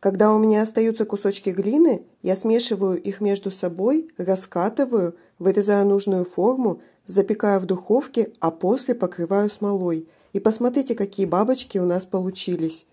Когда у меня остаются кусочки глины, я смешиваю их между собой, раскатываю, вырезаю нужную форму, запекаю в духовке, а после покрываю смолой. И посмотрите, какие бабочки у нас получились.